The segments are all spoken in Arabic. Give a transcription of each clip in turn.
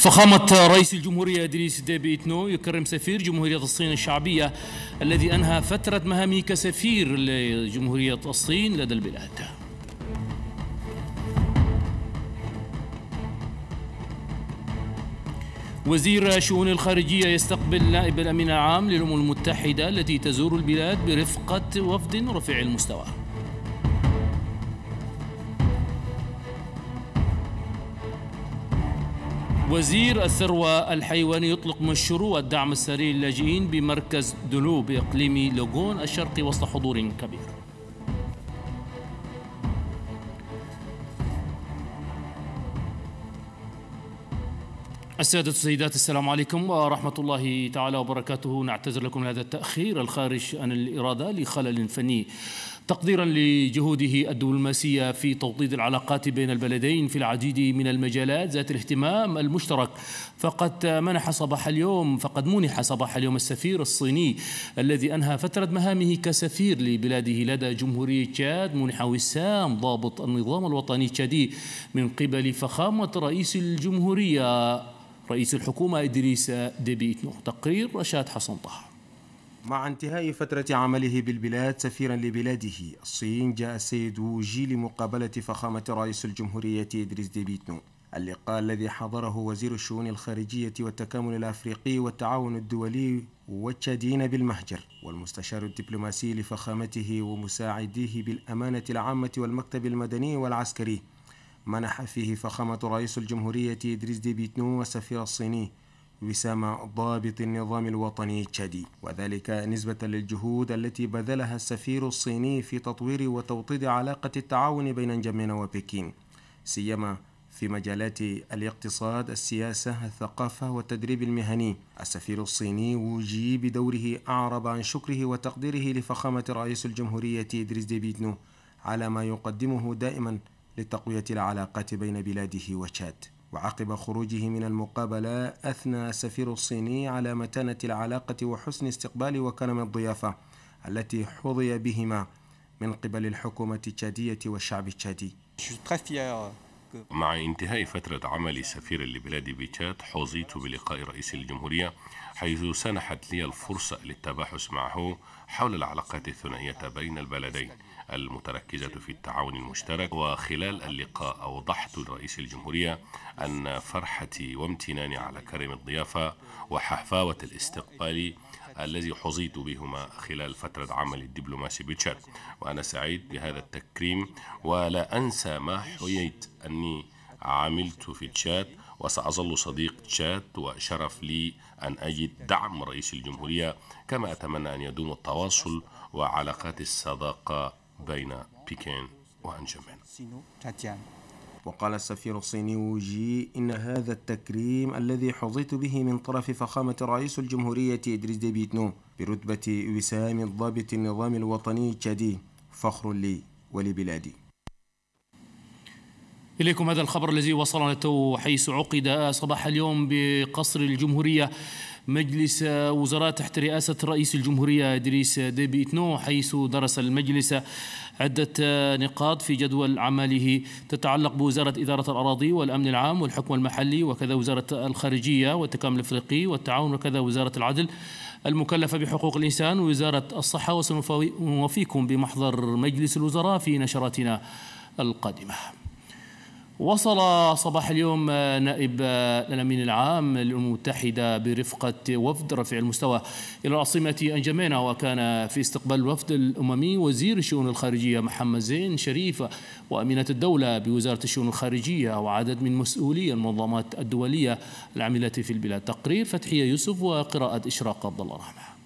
فخامة رئيس الجمهورية إدريس ديبي إتنو يكرم سفير جمهورية الصين الشعبية الذي أنهى فترة مهامه كسفير لجمهورية الصين لدى البلاد وزير شؤون الخارجية يستقبل نائب الأمين العام للأمم المتحدة التي تزور البلاد برفقة وفد رفيع المستوى وزير الثروة الحيوانية يطلق مشروع الدعم السريع للاجئين بمركز دلو بإقليم لوغون الشرقي وسط حضور كبير السادة والسيدات السلام عليكم ورحمة الله تعالى وبركاته نعتذر لكم هذا التأخير الخارج عن الإرادة لخلل فني تقديرا لجهوده الدبلوماسية في توطيد العلاقات بين البلدين في العديد من المجالات ذات الاهتمام المشترك فقد منح صباح اليوم فقد منح صباح اليوم السفير الصيني الذي أنهى فترة مهامه كسفير لبلاده لدى جمهورية تشاد منح وسام ضابط النظام الوطني التشادي من قبل فخامة رئيس الجمهورية رئيس الحكومة إدريس ديبيتنو تقرير رشاد حسن طه مع انتهاء فترة عمله بالبلاد سفيرا لبلاده الصين جاء السيد ووجي لمقابلة فخامة رئيس الجمهورية إدريس ديبيتنو اللقاء الذي حضره وزير الشؤون الخارجية والتكامل الأفريقي والتعاون الدولي وتشادين بالمهجر والمستشار الدبلوماسي لفخامته ومساعديه بالأمانة العامة والمكتب المدني والعسكري منح فيه فخامة رئيس الجمهورية إدريس ديبيتنو والسفير الصيني وسام ضابط النظام الوطني تشادي وذلك نسبة للجهود التي بذلها السفير الصيني في تطوير وتوطيد علاقة التعاون بين نجمين وبكين سيما في مجالات الاقتصاد السياسة الثقافة والتدريب المهني السفير الصيني ووجي بدوره أعرب عن شكره وتقديره لفخامة رئيس الجمهورية إدريس ديبيتنو على ما يقدمه دائما لتقوية العلاقات بين بلاده وتشاد وعقب خروجه من المقابلة أثنى السفير الصيني على متانة العلاقة وحسن استقبال وكرم الضيافة التي حظي بهما من قبل الحكومة التشادية والشعب التشادي مع انتهاء فترة عملي سفير لبلاد بيتشات حظيت بلقاء رئيس الجمهورية حيث سنحت لي الفرصة للتباحث معه حول العلاقات الثنائية بين البلدين المتركزة في التعاون المشترك وخلال اللقاء أوضحت لرئيس الجمهورية أن فرحتي وامتناني على كرم الضيافة وحفاوة الاستقبال الذي حظيت بهما خلال فترة عملي الدبلوماسي بتشاد وأنا سعيد بهذا التكريم ولا أنسى ما حييت أني عملت في تشاد وسأظل صديق تشاد وشرف لي أن أجد دعم رئيس الجمهورية كما أتمنى أن يدوم التواصل وعلاقات الصداقة بين بكين وأنجمن وقال السفير الصيني وجي إن هذا التكريم الذي حظيت به من طرف فخامة رئيس الجمهورية إدريس ديبيتنو برتبة وسام ضابط النظام الوطني التشادي فخر لي ولبلادي إليكم هذا الخبر الذي وصلنا حيث عقد صباح اليوم بقصر الجمهورية مجلس وزراء تحت رئاسة رئيس الجمهورية إدريس ديبي إتنو حيث درس المجلس عدة نقاط في جدول عمله تتعلق بوزارة إدارة الأراضي والأمن العام والحكم المحلي وكذا وزارة الخارجية والتكامل الأفريقي والتعاون وكذا وزارة العدل المكلفة بحقوق الإنسان ووزارة الصحة وسنوفيكم بمحضر مجلس الوزراء في نشراتنا القادمة وصل صباح اليوم آه، نائب آه، الأمين العام للأمم المتحدة برفقة وفد رفيع المستوى إلى العاصمة أنجمينا وكان في استقبال الوفد الأممي وزير الشؤون الخارجية محمد زين شريف وأمينة الدولة بوزارة الشؤون الخارجية وعدد من مسؤولي المنظمات الدولية العاملة في البلاد تقرير فتحية يوسف وقراءة إشراق عبد الله رحمه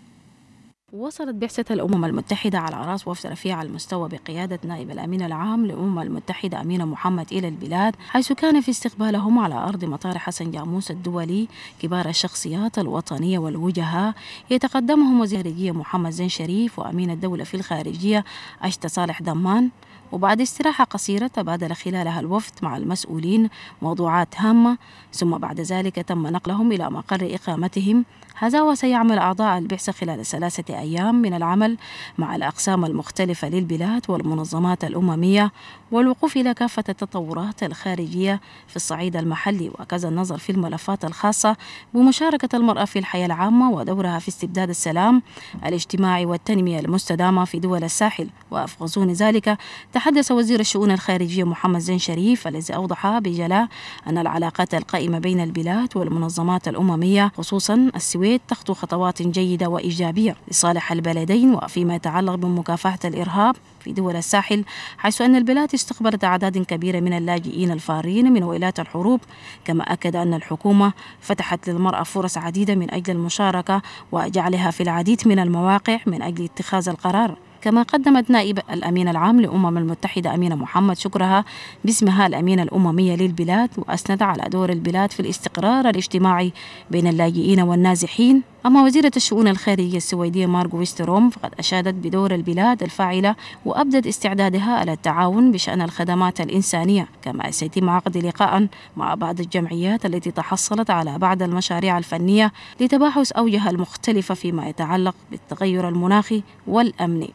وصلت بعثة الأمم المتحدة على رأس وفد رفيع المستوى بقيادة نائب الأمين العام للأمم المتحدة أمين محمد إلى البلاد حيث كان في استقبالهم على أرض مطار حسن جاموس الدولي كبار الشخصيات الوطنية والوجهاء يتقدمهم وزير الخارجية محمد زين شريف وأمين الدولة في الخارجية أشتا صالح دمان وبعد استراحة قصيرة تبادل خلالها الوفد مع المسؤولين موضوعات هامة ثم بعد ذلك تم نقلهم إلى مقر إقامتهم هذا وسيعمل أعضاء البعثة خلال ثلاثة أيام من العمل مع الأقسام المختلفة للبلاد والمنظمات الأممية والوقوف إلى كافة التطورات الخارجية في الصعيد المحلي وكذا النظر في الملفات الخاصة بمشاركة المرأة في الحياة العامة ودورها في استبداد السلام الاجتماعي والتنمية المستدامة في دول الساحل وأفغزون ذلك تحدث وزير الشؤون الخارجية محمد زين شريف الذي أوضح بجلاء أن العلاقات القائمة بين البلاد والمنظمات الأممية خصوصا السويد الكويت تخطو خطوات جيدة وإيجابية لصالح البلدين وفيما يتعلق بمكافحة الإرهاب في دول الساحل حيث أن البلاد استقبلت أعداد كبيرة من اللاجئين الفارين من ويلات الحروب كما أكد أن الحكومة فتحت للمرأة فرص عديدة من أجل المشاركة وجعلها في العديد من المواقع من أجل اتخاذ القرار كما قدمت نائب الأمين العام للأمم المتحدة أمينة محمد شكرها باسمها الأمينة الأممية للبلاد وأسند على دور البلاد في الاستقرار الاجتماعي بين اللاجئين والنازحين أما وزيرة الشؤون الخارجية السويدية مارغو ويستروم فقد أشادت بدور البلاد الفاعلة وأبدت استعدادها على التعاون بشأن الخدمات الإنسانية كما سيتم عقد لقاء مع بعض الجمعيات التي تحصلت على بعض المشاريع الفنية لتباحث أوجه المختلفة فيما يتعلق بالتغير المناخي والأمني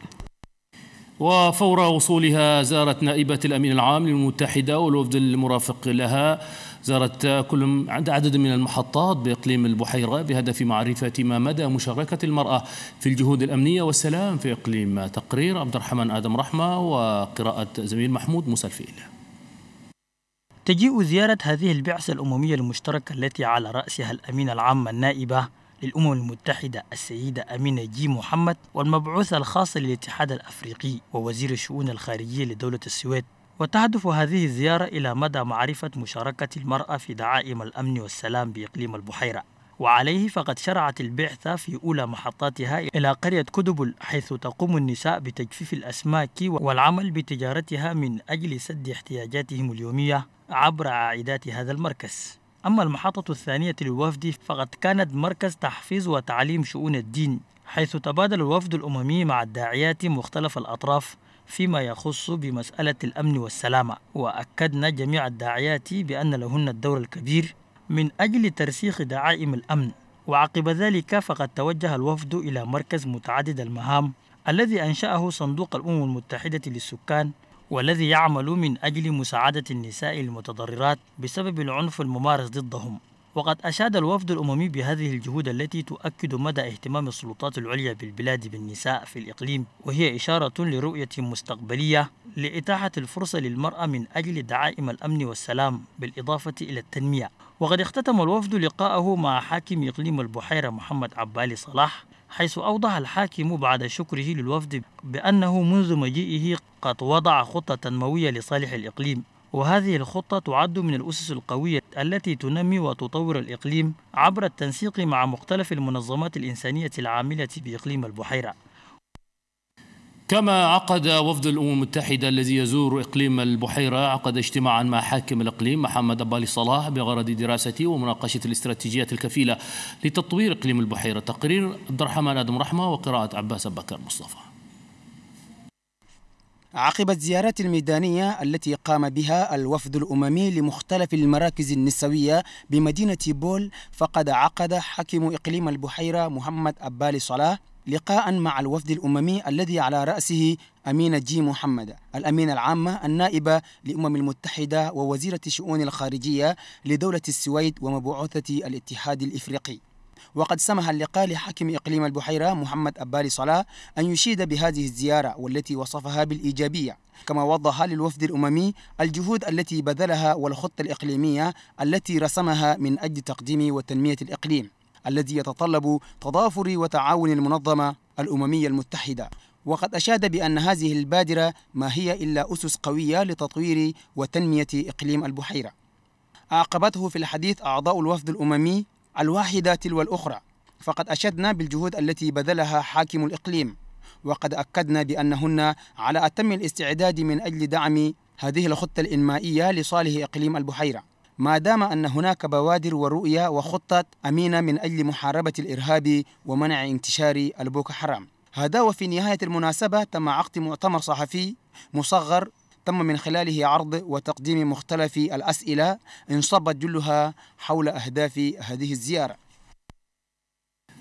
وفور وصولها زارت نائبة الأمين العام للمتحدة والوفد المرافق لها زارت كل عند عدد من المحطات بإقليم البحيرة بهدف معرفة ما مدى مشاركة المرأة في الجهود الأمنية والسلام في إقليم تقرير عبد الرحمن آدم رحمة وقراءة زميل محمود موسى الفيل تجيء زيارة هذه البعثة الأممية المشتركة التي على رأسها الأمين العام النائبة للأمم المتحدة السيدة أمينة جي محمد والمبعوث الخاص للاتحاد الأفريقي ووزير الشؤون الخارجية لدولة السويد وتهدف هذه الزيارة إلى مدى معرفة مشاركة المرأة في دعائم الأمن والسلام بإقليم البحيرة وعليه فقد شرعت البعثة في أولى محطاتها إلى قرية كدبل حيث تقوم النساء بتجفيف الأسماك والعمل بتجارتها من أجل سد احتياجاتهم اليومية عبر عائدات هذا المركز أما المحطة الثانية للوفد فقد كانت مركز تحفيز وتعليم شؤون الدين حيث تبادل الوفد الأممي مع الداعيات مختلف الأطراف فيما يخص بمسألة الأمن والسلامة وأكدنا جميع الداعيات بأن لهن الدور الكبير من أجل ترسيخ دعائم الأمن وعقب ذلك فقد توجه الوفد إلى مركز متعدد المهام الذي أنشأه صندوق الأمم المتحدة للسكان والذي يعمل من أجل مساعدة النساء المتضررات بسبب العنف الممارس ضدهم وقد أشاد الوفد الأممي بهذه الجهود التي تؤكد مدى اهتمام السلطات العليا بالبلاد بالنساء في الإقليم وهي إشارة لرؤية مستقبلية لإتاحة الفرصة للمرأة من أجل دعائم الأمن والسلام بالإضافة إلى التنمية وقد اختتم الوفد لقاءه مع حاكم إقليم البحيرة محمد عبالي صلاح حيث أوضح الحاكم بعد شكره للوفد بأنه منذ مجيئه قد وضع خطة تنموية لصالح الإقليم وهذه الخطة تعد من الأسس القوية التي تنمي وتطور الإقليم عبر التنسيق مع مختلف المنظمات الإنسانية العاملة بإقليم البحيرة كما عقد وفد الأمم المتحدة الذي يزور إقليم البحيرة عقد اجتماعا مع حاكم الإقليم محمد أبالي صلاح بغرض دراسة ومناقشة الاستراتيجيات الكفيلة لتطوير إقليم البحيرة تقرير عبد الرحمن آدم رحمة وقراءة عباس بكر مصطفى عقب الزيارات الميدانية التي قام بها الوفد الأممي لمختلف المراكز النسوية بمدينة بول فقد عقد حاكم إقليم البحيرة محمد أبالي صلاح لقاء مع الوفد الأممي الذي على رأسه أمينة جي محمد الأمينة العامة النائبة لأمم المتحدة ووزيرة الشؤون الخارجية لدولة السويد ومبعوثة الاتحاد الإفريقي وقد سمح اللقاء لحاكم إقليم البحيرة محمد أبالي صلاة أن يشيد بهذه الزيارة والتي وصفها بالإيجابية كما وضح للوفد الأممي الجهود التي بذلها والخطة الإقليمية التي رسمها من أجل تقديم وتنمية الإقليم الذي يتطلب تضافر وتعاون المنظمة الأممية المتحدة وقد أشاد بأن هذه البادرة ما هي إلا أسس قوية لتطوير وتنمية إقليم البحيرة أعقبته في الحديث أعضاء الوفد الأممي الواحدة تلو الأخرى فقد أشدنا بالجهود التي بذلها حاكم الإقليم وقد أكدنا بأنهن على أتم الاستعداد من أجل دعم هذه الخطة الإنمائية لصالح إقليم البحيرة ما دام أن هناك بوادر ورؤية وخطة أمينة من أجل محاربة الإرهاب ومنع انتشار البوك حرام هذا وفي نهاية المناسبة تم عقد مؤتمر صحفي مصغر تم من خلاله عرض وتقديم مختلف الأسئلة انصبت جلها حول أهداف هذه الزيارة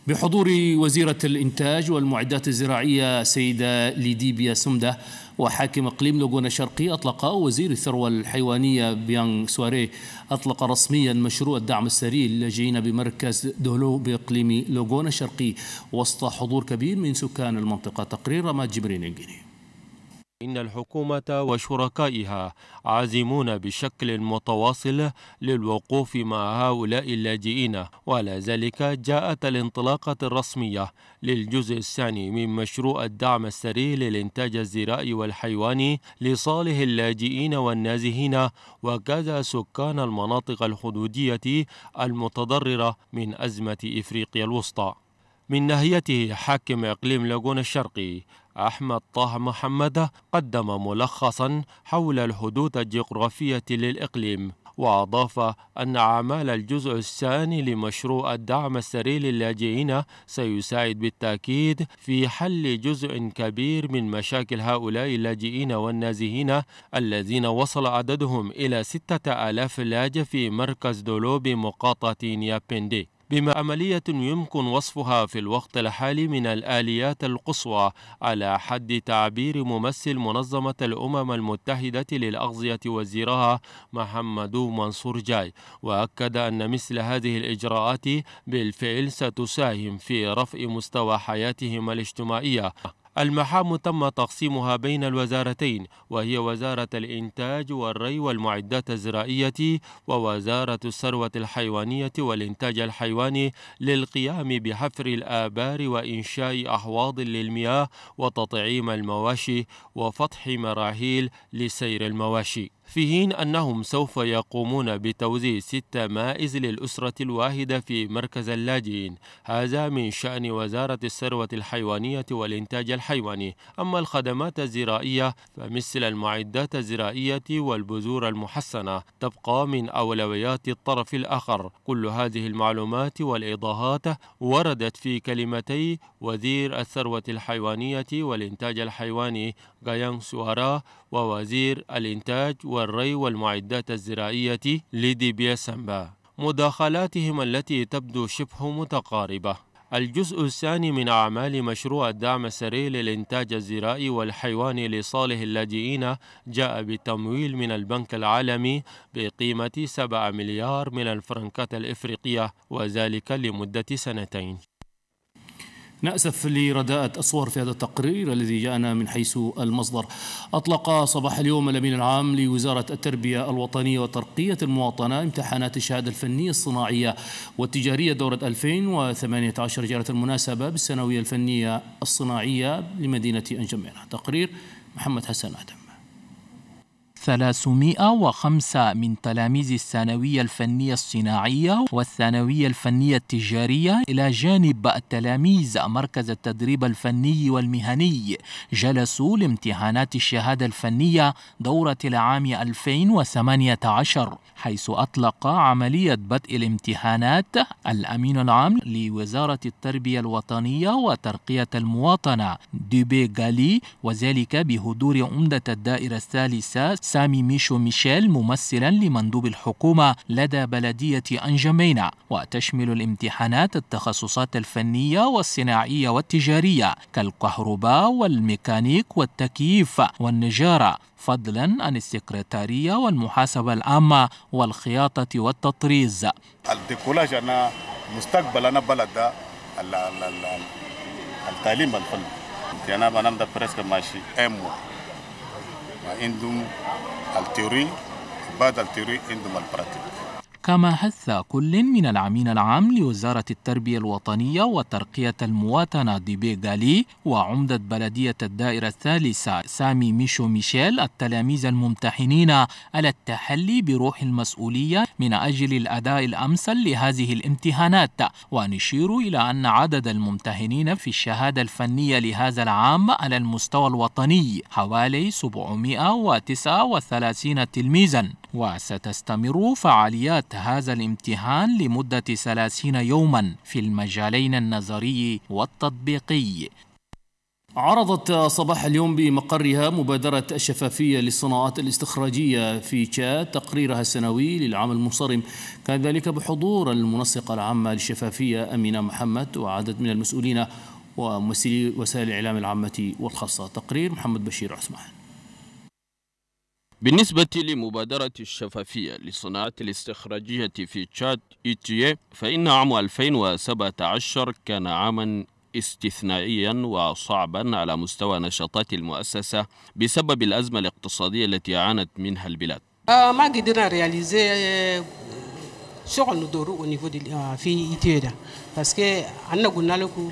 بحضور وزيرة الإنتاج والمعدات الزراعية سيدة ليديبيا سمدة وحاكم إقليم لوغونا الشرقي أطلق وزير الثروة الحيوانية بيانغ سواري أطلق رسميا مشروع الدعم السريع للاجئين بمركز دولو بإقليم لوغونا الشرقي وسط حضور كبير من سكان المنطقة تقرير رماد جبرين الجنيه إن الحكومة وشركائها عازمون بشكل متواصل للوقوف مع هؤلاء اللاجئين وعلى ذلك جاءت الانطلاقة الرسمية للجزء الثاني من مشروع الدعم السري للإنتاج الزراعي والحيواني لصالح اللاجئين والنازحين وكذا سكان المناطق الحدودية المتضررة من أزمة إفريقيا الوسطى من ناحيته حاكم إقليم لاغون الشرقي أحمد طه محمد قدم ملخصا حول الحدود الجغرافية للإقليم وأضاف أن أعمال الجزء الثاني لمشروع الدعم السري للاجئين سيساعد بالتأكيد في حل جزء كبير من مشاكل هؤلاء اللاجئين والنازحين الذين وصل عددهم إلى 6000 لاجئ في مركز دولو بمقاطعة نيابندي بما عملية يمكن وصفها في الوقت الحالي من الآليات القصوى على حد تعبير ممثل منظمة الأمم المتحدة للأغذية وزيرها محمد منصور جاي وأكد أن مثل هذه الإجراءات بالفعل ستساهم في رفع مستوى حياتهم الاجتماعية المحام تم تقسيمها بين الوزارتين وهي وزارة الإنتاج والري والمعدات الزراعية ووزارة الثروة الحيوانية والإنتاج الحيواني للقيام بحفر الآبار وإنشاء أحواض للمياه وتطعيم المواشي وفتح مراحيل لسير المواشي في حين أنهم سوف يقومون بتوزيع ستة مائز للأسرة الواحدة في مركز اللاجئين هذا من شأن وزارة الثروة الحيوانية والإنتاج الحيواني أما الخدمات الزراعية فمثل المعدات الزراعية والبذور المحسنة تبقى من أولويات الطرف الآخر كل هذه المعلومات والإيضاحات وردت في كلمتي وزير الثروة الحيوانية والإنتاج الحيواني غيانغ سوارا ووزير الإنتاج والري والمعدات الزراعية ليدي بيسمبا مداخلاتهم التي تبدو شبه متقاربة الجزء الثاني من أعمال مشروع الدعم السري للإنتاج الزراعي والحيواني لصالح اللاجئين جاء بتمويل من البنك العالمي بقيمة 7 مليار من الفرنكات الإفريقية وذلك لمدة سنتين نأسف لرداءة الصور في هذا التقرير الذي جاءنا من حيث المصدر أطلق صباح اليوم الأمين العام لوزارة التربية الوطنية وترقية المواطنة امتحانات الشهادة الفنية الصناعية والتجارية دورة 2018 جرت المناسبة بالسنوية الفنية الصناعية لمدينة أنجمينة تقرير محمد حسن آدم 305 من تلاميذ الثانوية الفنية الصناعية والثانوية الفنية التجارية إلى جانب تلاميذ مركز التدريب الفني والمهني جلسوا لامتحانات الشهادة الفنية دورة العام 2018 حيث أطلق عملية بدء الامتحانات الأمين العام لوزارة التربية الوطنية وترقية المواطنة دوبي غالي وذلك بحضور عمدة الدائرة الثالثة سامي ميشو ميشيل ممثلا لمندوب الحكومة لدى بلدية أنجمينا وتشمل الامتحانات التخصصات الفنية والصناعية والتجارية كالكهرباء والميكانيك والتكييف والنجارة فضلا عن السكرتارية والمحاسبة العامة والخياطة والتطريز الديكولاج أنا مستقبل أنا بلد التعليم الفني أنا بنام ده ماشي أموه ما عندهم التيوري بعد التيوري عندهم البراتيك كما حث كل من العمين العام لوزارة التربية الوطنية وترقية المواطنة ديبي غالي وعمدة بلدية الدائرة الثالثة سامي ميشو ميشيل التلاميذ الممتحنين على التحلي بروح المسؤولية من أجل الأداء الأمثل لهذه الامتحانات ونشير إلى أن عدد الممتحنين في الشهادة الفنية لهذا العام على المستوى الوطني حوالي 739 تلميذاً وستستمر فعاليات هذا الامتحان لمدة 30 يوما في المجالين النظري والتطبيقي عرضت صباح اليوم بمقرها مبادرة الشفافية للصناعات الاستخراجية في تشاد تقريرها السنوي للعام المنصرم كان ذلك بحضور المنسقة العامة للشفافية أمينة محمد وعدد من المسؤولين وممثلي وسائل الإعلام العامة والخاصة تقرير محمد بشير عثمان بالنسبة لمبادرة الشفافية لصناعة الاستخراجية في تشاد إيتيه فإن عام 2017 كان عاما استثنائيا وصعبا على مستوى نشاطات المؤسسة بسبب الأزمة الاقتصادية التي عانت منها البلاد آه ما قدرنا رياليزي شغل ندورو في إيتيه ده بس عنا قلنا لكم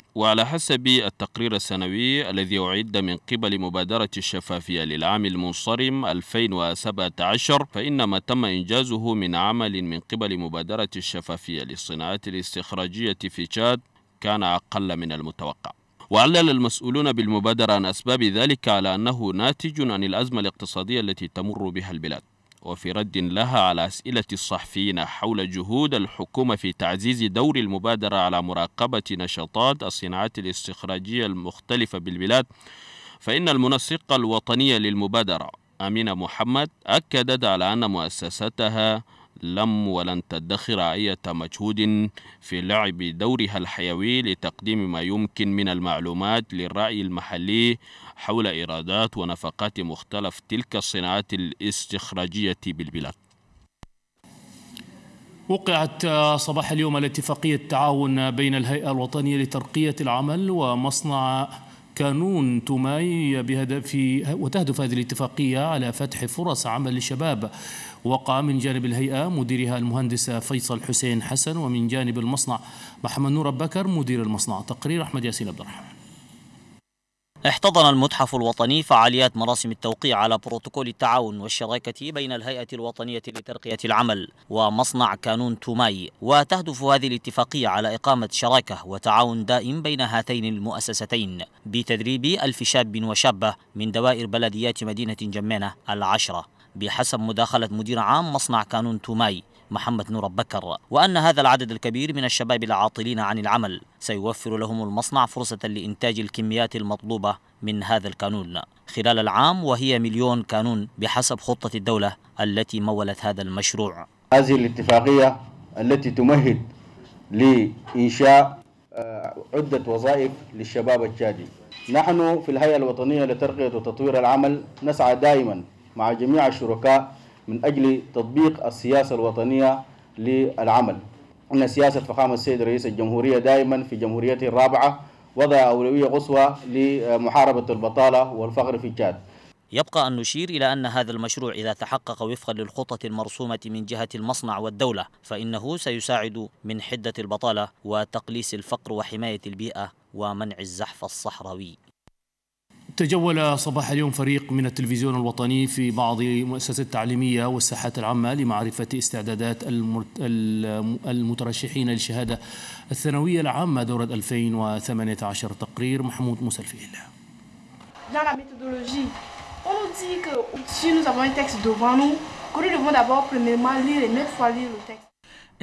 وعلى حسب التقرير السنوي الذي أعد من قبل مبادرة الشفافية للعام المنصرم 2017 فإن ما تم إنجازه من عمل من قبل مبادرة الشفافية للصناعات الاستخراجية في تشاد كان أقل من المتوقع وعلل المسؤولون بالمبادرة عن أسباب ذلك على أنه ناتج عن الأزمة الاقتصادية التي تمر بها البلاد وفي رد لها على أسئلة الصحفيين حول جهود الحكومة في تعزيز دور المبادرة على مراقبة نشاطات الصناعات الاستخراجية المختلفة بالبلاد فإن المنسقة الوطنية للمبادرة أمينة محمد أكدت على أن مؤسستها لم ولن تدخر أي مجهود في لعب دورها الحيوي لتقديم ما يمكن من المعلومات للرأي المحلي حول إيرادات ونفقات مختلف تلك الصناعات الاستخراجية بالبلاد وقعت صباح اليوم الاتفاقية التعاون بين الهيئة الوطنية لترقية العمل ومصنع كانون توماي بهدف وتهدف هذه الاتفاقية على فتح فرص عمل للشباب وقع من جانب الهيئة مديرها المهندس فيصل حسين حسن ومن جانب المصنع محمد نور بكر مدير المصنع تقرير أحمد ياسين عبد الرحمن احتضن المتحف الوطني فعاليات مراسم التوقيع على بروتوكول التعاون والشراكة بين الهيئة الوطنية لترقية العمل ومصنع كانون توماي وتهدف هذه الاتفاقية على إقامة شراكة وتعاون دائم بين هاتين المؤسستين بتدريب ألف شاب وشابة من دوائر بلديات مدينة جمينة العشرة بحسب مداخلة مدير عام مصنع كانون توماي محمد نور بكر وأن هذا العدد الكبير من الشباب العاطلين عن العمل سيوفر لهم المصنع فرصة لإنتاج الكميات المطلوبة من هذا القانون خلال العام وهي مليون كانون بحسب خطة الدولة التي مولت هذا المشروع هذه الاتفاقية التي تمهد لإنشاء آه، عدة وظائف للشباب التشادي نحن في الهيئة الوطنية لترقية وتطوير العمل نسعى دائما مع جميع الشركاء من أجل تطبيق السياسة الوطنية للعمل أن سياسة فخامة السيد رئيس الجمهورية دائما في جمهوريته الرابعة وضع أولوية قصوى لمحاربة البطالة والفقر في تشاد يبقى أن نشير إلى أن هذا المشروع إذا تحقق وفقا للخطة المرسومة من جهة المصنع والدولة فإنه سيساعد من حدة البطالة وتقليص الفقر وحماية البيئة ومنع الزحف الصحراوي تجول صباح اليوم فريق من التلفزيون الوطني في بعض المؤسسات التعليمية والساحات العامة لمعرفة استعدادات المترشحين للشهادة الثانوية العامة دورة 2018 تقرير محمود موسى الفيل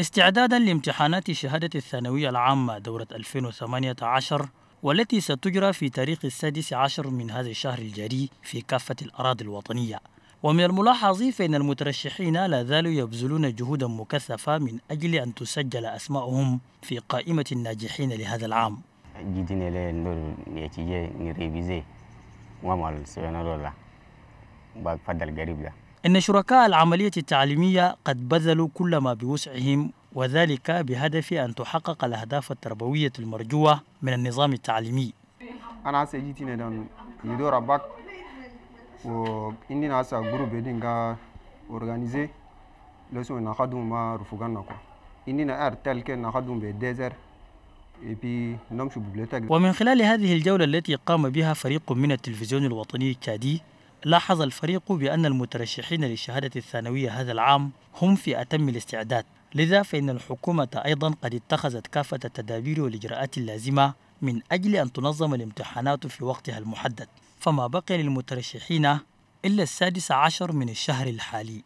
استعدادا لامتحانات شهادة الثانوية العامة دورة 2018 والتي ستجرى في تاريخ السادس عشر من هذا الشهر الجاري في كافة الأراضي الوطنية ومن الملاحظ فإن المترشحين لا زالوا يبذلون جهودا مكثفة من أجل أن تسجل أسماءهم في قائمة الناجحين لهذا العام إن شركاء العملية التعليمية قد بذلوا كل ما بوسعهم وذلك بهدف أن تحقق الأهداف التربوية المرجوة من النظام التعليمي أنا سيجيتنا دان يدور باك وإننا سا جروب يدينغا أورغانيزي لسو نخدم ما رفقنا كو إننا أر تلك نخدم بديزر ومن خلال هذه الجولة التي قام بها فريق من التلفزيون الوطني التشادي لاحظ الفريق بأن المترشحين للشهادة الثانوية هذا العام هم في أتم الاستعداد لذا فإن الحكومة أيضا قد اتخذت كافة التدابير والإجراءات اللازمة من أجل أن تنظم الامتحانات في وقتها المحدد فما بقي للمترشحين إلا السادس عشر من الشهر الحالي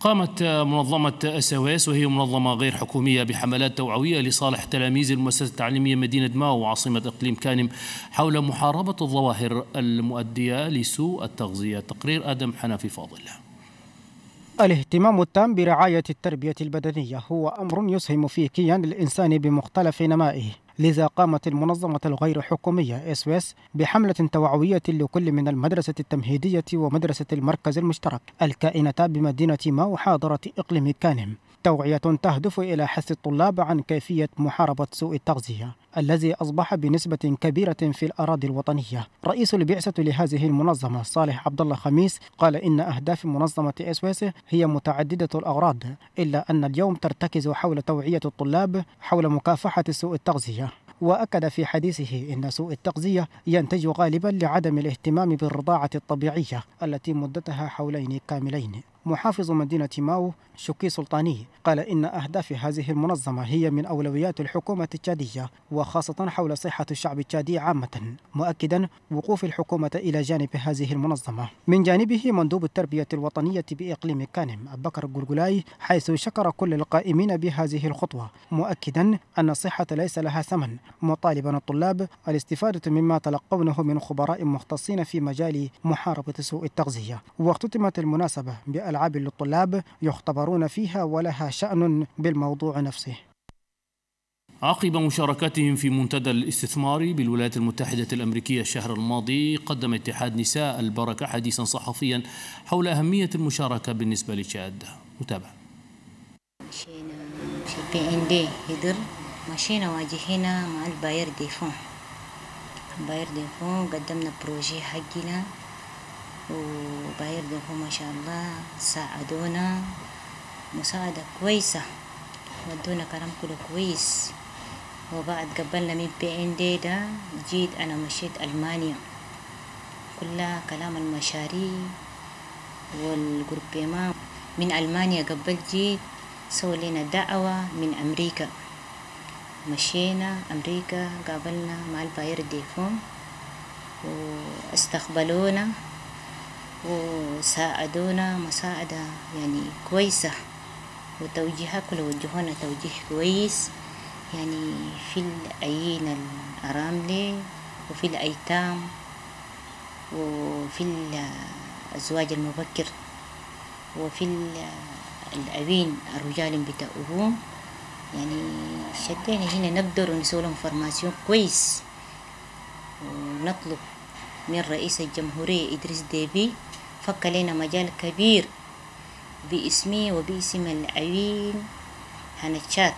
قامت منظمة أساويس وهي منظمة غير حكومية بحملات توعوية لصالح تلاميذ المؤسسة التعليمية مدينة ما وعاصمة إقليم كانم حول محاربة الظواهر المؤدية لسوء التغذية تقرير آدم حنفي فاضل الاهتمام التام برعاية التربية البدنية هو أمر يسهم في كيان الإنسان بمختلف نمائه لذا قامت المنظمة الغير حكومية إسويس بحملة توعوية لكل من المدرسة التمهيدية ومدرسة المركز المشترك الكائنتا بمدينة ما وحاضرة إقليم كانم توعية تهدف إلى حث الطلاب عن كيفية محاربة سوء التغذية الذي أصبح بنسبة كبيرة في الأراضي الوطنية رئيس البعثة لهذه المنظمة صالح عبد الله خميس قال إن أهداف منظمة إسويس هي متعددة الأغراض إلا أن اليوم ترتكز حول توعية الطلاب حول مكافحة سوء التغذية وأكد في حديثه إن سوء التغذية ينتج غالبا لعدم الاهتمام بالرضاعة الطبيعية التي مدتها حولين كاملين محافظ مدينة ماو شوكي سلطاني قال إن أهداف هذه المنظمة هي من أولويات الحكومة التشادية وخاصة حول صحة الشعب التشادي عامة مؤكدا وقوف الحكومة إلى جانب هذه المنظمة من جانبه مندوب التربية الوطنية بإقليم كانم بكر الجلجلاي حيث شكر كل القائمين بهذه الخطوة مؤكدا أن الصحة ليس لها ثمن مطالبا الطلاب الاستفادة مما تلقونه من خبراء مختصين في مجال محاربة سوء التغذية واختتمت المناسبة بأ ألعاب للطلاب يختبرون فيها ولها شأن بالموضوع نفسه عقب مشاركتهم في منتدى الاستثمار بالولايات المتحدة الأمريكية الشهر الماضي قدم اتحاد نساء البركة حديثا صحفيا حول أهمية المشاركة بالنسبة لتشاد متابعة مشينا واجهينا مع الباير ديفون الباير ديفون قدمنا بروجي حقنا وبايرجوا ما شاء الله ساعدونا مساعدة كويسة ودونا كلام كله كويس وبعد قبلنا من بي ان دي ده جيت انا مشيت المانيا كلها كلام المشاريع والجروبيمان من المانيا قبل جيت سووا لنا دعوة من امريكا مشينا امريكا قابلنا مع الباير ديفون واستقبلونا وساعدونا مساعدة يعني كويسة وتوجيهكم لو وجهونا توجيه كويس يعني في الأيين الأراملة وفي الأيتام وفي الزواج المبكر وفي الأبين الرجال بتأبوهم يعني شدينا هنا نقدر نسولهم فرماسيون فورماسيون كويس ونطلب من رئيس الجمهورية إدريس ديبي فك لنا مجال كبير باسمي وباسم العين هنتشات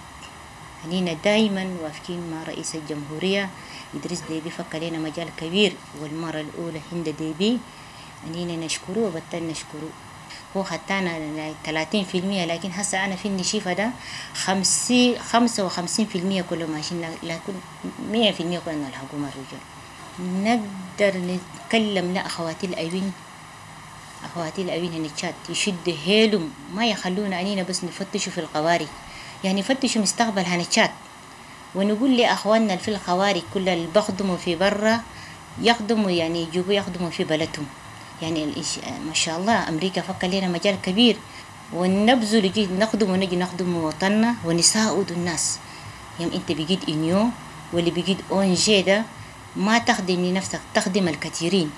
هنينا دايما وافكين مع رئيس الجمهورية إدريس ديبي فك لنا مجال كبير والمرة الأولى هند ديبي هنينا نشكره وبالتالي نشكره هو خدتنا تلاتين في المية لكن هسا أنا في النشيفة ده خمسة وخمسين في المية كله ماشيين لكن مية في المية كنا الحكومة الرجال نقدر نتكلم لا أخواتي الأيوين أخواتي الأيوين الشات يشد هيلم ما يخلونا أنينا بس نفتشوا في القواري يعني فتشوا مستقبل الشات ونقول لأخواننا في القواري كل اللي بخدموا في برا يخدموا يعني يجيبوا يخدموا في بلدهم يعني ما شاء الله أمريكا فكر لنا مجال كبير ونبذل نجي نخدم ونجي نخدم وطننا ونساعد الناس يعني أنت بجد إنيو واللي بجد أون جي ده ما تخدم لنفسك تخدم الكثيرين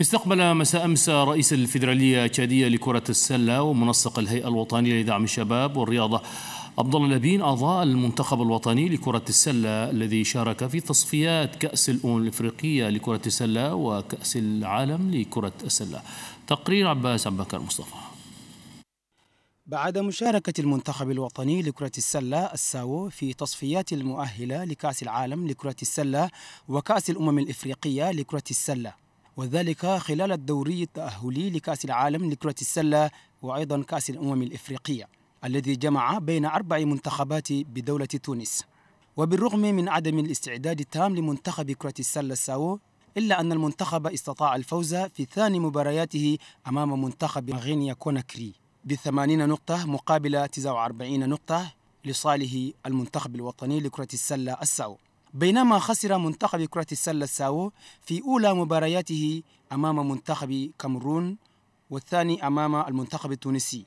استقبل مساء أمس رئيس الفيدرالية التشادية لكرة السلة ومنسق الهيئة الوطنية لدعم الشباب والرياضة عبد الله لبين أعضاء المنتخب الوطني لكرة السلة الذي شارك في تصفيات كأس الأمم الأفريقية لكرة السلة وكأس العالم لكرة السلة تقرير عباس عبد البكر مصطفى بعد مشاركة المنتخب الوطني لكرة السلة الساو في تصفيات المؤهلة لكأس العالم لكرة السلة وكأس الأمم الإفريقية لكرة السلة وذلك خلال الدوري التأهلي لكأس العالم لكرة السلة وأيضا كأس الأمم الإفريقية الذي جمع بين أربع منتخبات بدولة تونس وبالرغم من عدم الاستعداد التام لمنتخب كرة السلة الساو إلا أن المنتخب استطاع الفوز في ثاني مبارياته أمام منتخب غينيا كوناكري بثمانين نقطة مقابل 49 نقطة لصالح المنتخب الوطني لكرة السلة الساو بينما خسر منتخب كرة السلة الساو في أولى مبارياته أمام منتخب كامرون والثاني أمام المنتخب التونسي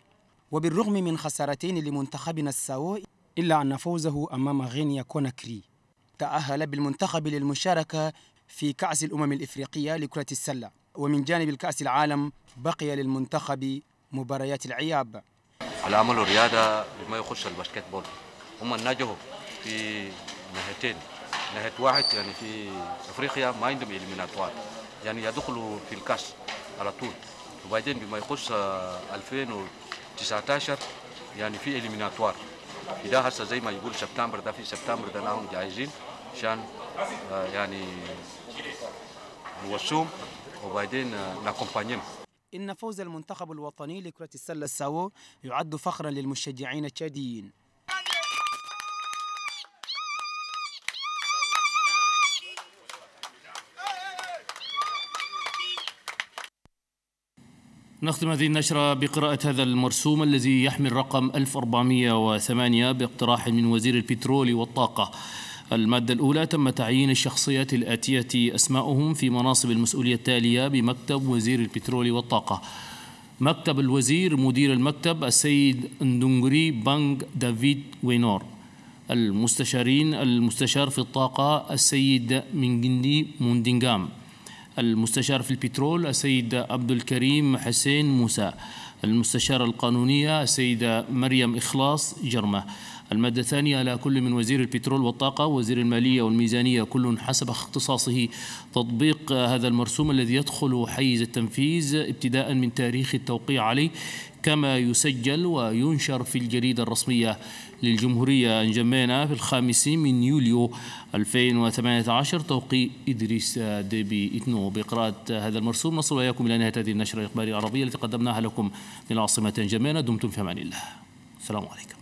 وبالرغم من خسارتين لمنتخبنا الساو إلا أن فوزه أمام غينيا كوناكري تأهل بالمنتخب للمشاركة في كأس الأمم الإفريقية لكرة السلة ومن جانب الكأس العالم بقي للمنتخب مباريات العياب على الرياضة بما يخص يخش الباسكت بول هم نجحوا في نهتين نهاية واحد يعني في أفريقيا ما عندهم إليميناتوار يعني يدخلوا في الكاس على طول وبعدين بما يخص 2019 يعني في إليميناتوار إذا هسه زي ما يقول سبتمبر ده في سبتمبر ده نحن جاهزين عشان آه، يعني نوصوهم وبعدين آه، نكومبانيهم إن فوز المنتخب الوطني لكرة السلة الساو يعد فخرا للمشجعين التشاديين نختم هذه النشرة بقراءة هذا المرسوم الذي يحمل رقم 1408 باقتراح من وزير البترول والطاقة المادة الأولى تم تعيين الشخصيات الآتية أسماؤهم في مناصب المسؤولية التالية بمكتب وزير البترول والطاقة مكتب الوزير مدير المكتب السيد ندونغري بانغ دافيد وينور المستشارين المستشار في الطاقة السيد مينجندي موندينغام المستشار في البترول السيد عبد الكريم حسين موسى المستشارة القانونية السيدة مريم إخلاص جرمة المادة الثانية على كل من وزير البترول والطاقة وزير المالية والميزانية كل حسب اختصاصه تطبيق هذا المرسوم الذي يدخل حيز التنفيذ ابتداء من تاريخ التوقيع عليه كما يسجل وينشر في الجريدة الرسمية للجمهورية انجمينا في الخامس من يوليو 2018 توقيع إدريس ديبي إتنو بقراءة هذا المرسوم نصل إياكم إلى نهاية هذه النشرة الإخبارية العربية التي قدمناها لكم من العاصمة انجمينا دمتم في أمان الله السلام عليكم